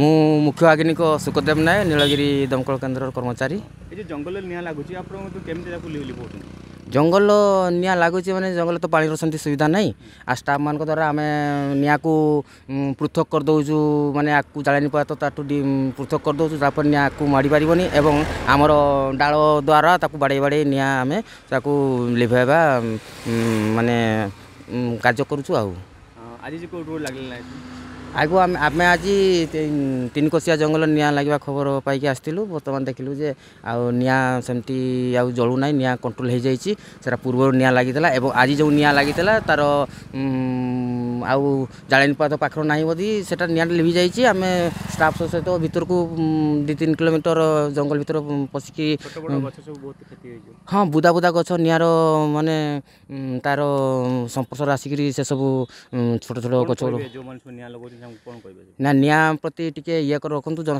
ମୁଁ ମୁଖ୍ୟ ଆଗ୍ନିକ ସୁକଦେବ ନାୟକ ନୀଳଗିରି ଦମକଳ କେନ୍ଦ୍ରର କର୍ମଚାରୀ ଏ ଯେଉଁ ଜଙ୍ଗଲରେ ନିଆଁ ଲାଗୁଛି ଆପଣଙ୍କୁ କେମିତି ତାକୁ ଲିଭି କହୁଛନ୍ତି ଜଙ୍ଗଲ ନିଆଁ ଲାଗୁଛି ମାନେ ଜଙ୍ଗଲ ତ ପାଣିର ସେମିତି ସୁବିଧା ନାହିଁ ଆଉ ଷ୍ଟାଫ୍ମାନଙ୍କ ଦ୍ୱାରା ଆମେ ନିଆଁକୁ ପୃଥକ କରିଦେଉଛୁ ମାନେ ଆକୁ ଜାଳେଣୀ ପଦାର୍ଥ ତାଠୁ ପୃଥକ କରିଦେଉଛୁ ଯାହାଫଳରେ ନିଆଁ ଆକୁ ମାଡ଼ିପାରିବନି ଏବଂ ଆମର ଡାଳ ଦ୍ୱାରା ତାକୁ ବାଡ଼େଇ ବାଡ଼େଇ ନିଆଁ ଆମେ ତାକୁ ଲିଭାଇବା ମାନେ କାର୍ଯ୍ୟ କରୁଛୁ ଆଉ ଆଜି କେଉଁଠୁ ଲାଗିଲା ଆଗୁ ଆମେ ଆମେ ଆଜି ତିନିକୋଶିଆ ଜଙ୍ଗଲ ନିଆଁ ଲାଗିବା ଖବର ପାଇକି ଆସିଥିଲୁ ବର୍ତ୍ତମାନ ଦେଖିଲୁ ଯେ ଆଉ ନିଆଁ ସେମିତି ଆଉ ଜଳୁନାହିଁ ନିଆଁ କଣ୍ଟ୍ରୋଲ ହୋଇଯାଇଛି ସେଟା ପୂର୍ବରୁ ନିଆଁ ଲାଗିଥିଲା ଏବଂ ଆଜି ଯେଉଁ ନିଆଁ ଲାଗିଥିଲା ତା'ର ଆଉ ଜାଳେଣୀ ପାତ ପାଖରେ ନାହିଁ ବୋଧି ସେଟା ନିଆଁଟା ଲିଭିଯାଇଛି ଆମେ भिरक दुई तिन किलोमिटर जङ्गलभित्र बुदा बुदा गछ नि म तार सम्प्रसर आसिकसु छोटो छोटो गछ नि प्रति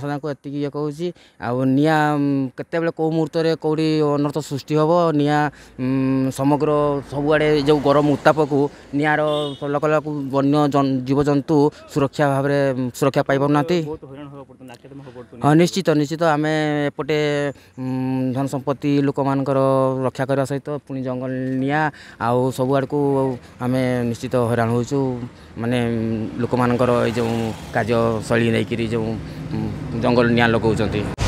साधारणको यतिक इएछ निँ केतब केही मुहुले केर्थ सृष्टि हे नि समग्र सब आडे गरम उत्तापको निँ र को बन्य जीवजन्तु सुरक्षा भावा पा पाउँदै হইরাণ হওয়া পড়তো ডাক্তার তোমাকে পড়তো হ্যাঁ নিশ্চিত নিশ্চিত আমি এপটে ধন সম্পত্তি লোকমানকর রক্ষা করা সহিত পুনি জঙ্গল নিয়া আউ সবুআড়কু আমি নিশ্চিত হইরাণ হচ্ছু মানে লোকমানকর এই যে কার্যশৈলী নেইকি যে জঙ্গল নিয়া লগাউছেন